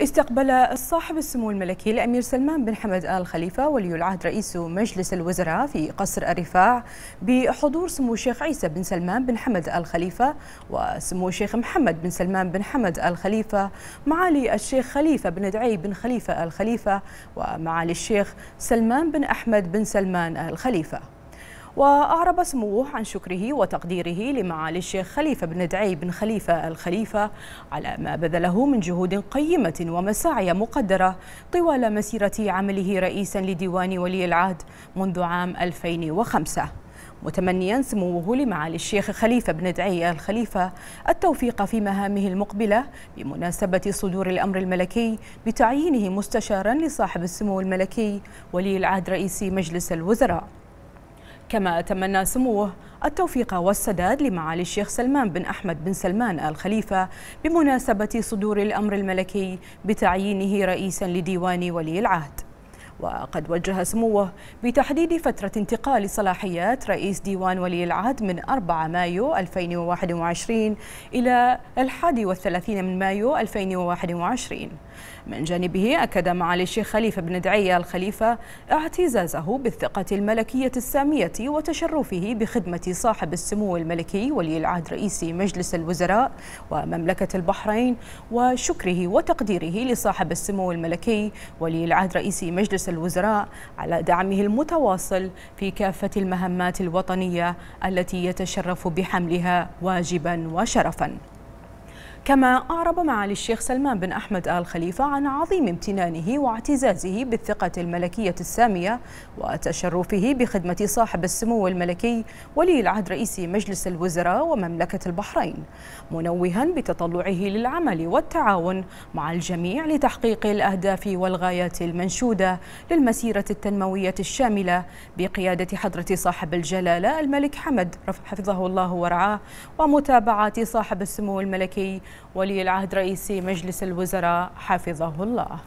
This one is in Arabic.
استقبل الصاحب السمو الملكي الأمير سلمان بن حمد آل خليفة ولي العهد رئيس مجلس الوزراء في قصر الرفاع بحضور سمو الشيخ عيسى بن سلمان بن حمد آل خليفة وسمو الشيخ محمد بن سلمان بن حمد آل خليفة معالي الشيخ خليفة بن دعي بن خليفة آل خليفة ومعالي الشيخ سلمان بن أحمد بن سلمان آل خليفة وأعرب سموه عن شكره وتقديره لمعالي الشيخ خليفة بن دعي بن خليفة الخليفة على ما بذله من جهود قيمة ومساعي مقدرة طوال مسيرة عمله رئيسا لديوان ولي العهد منذ عام 2005 متمنيا سموه لمعالي الشيخ خليفة بن دعي الخليفة التوفيق في مهامه المقبلة بمناسبة صدور الأمر الملكي بتعيينه مستشارا لصاحب السمو الملكي ولي العهد رئيس مجلس الوزراء كما تمنى سموه التوفيق والسداد لمعالي الشيخ سلمان بن أحمد بن سلمان آل خليفة بمناسبة صدور الأمر الملكي بتعيينه رئيسا لديوان ولي العهد وقد وجه سموه بتحديد فترة انتقال صلاحيات رئيس ديوان ولي العهد من 4 مايو 2021 إلى 31 من مايو 2021 من جانبه أكد معالي الشيخ خليفة بن دعية الخليفة اعتزازه بالثقة الملكية السامية وتشرفه بخدمة صاحب السمو الملكي ولي العهد رئيس مجلس الوزراء ومملكة البحرين وشكره وتقديره لصاحب السمو الملكي ولي العهد رئيس مجلس رئيس الوزراء على دعمه المتواصل في كافة المهمات الوطنية التي يتشرف بحملها واجبا وشرفا كما أعرب معالي الشيخ سلمان بن أحمد آل خليفة عن عظيم امتنانه واعتزازه بالثقة الملكية السامية وتشرفه بخدمة صاحب السمو الملكي ولي العهد رئيس مجلس الوزراء ومملكة البحرين منوها بتطلعه للعمل والتعاون مع الجميع لتحقيق الأهداف والغايات المنشودة للمسيرة التنموية الشاملة بقيادة حضرة صاحب الجلالة الملك حمد حفظه الله ورعاه ومتابعة صاحب السمو الملكي ولي العهد رئيس مجلس الوزراء حفظه الله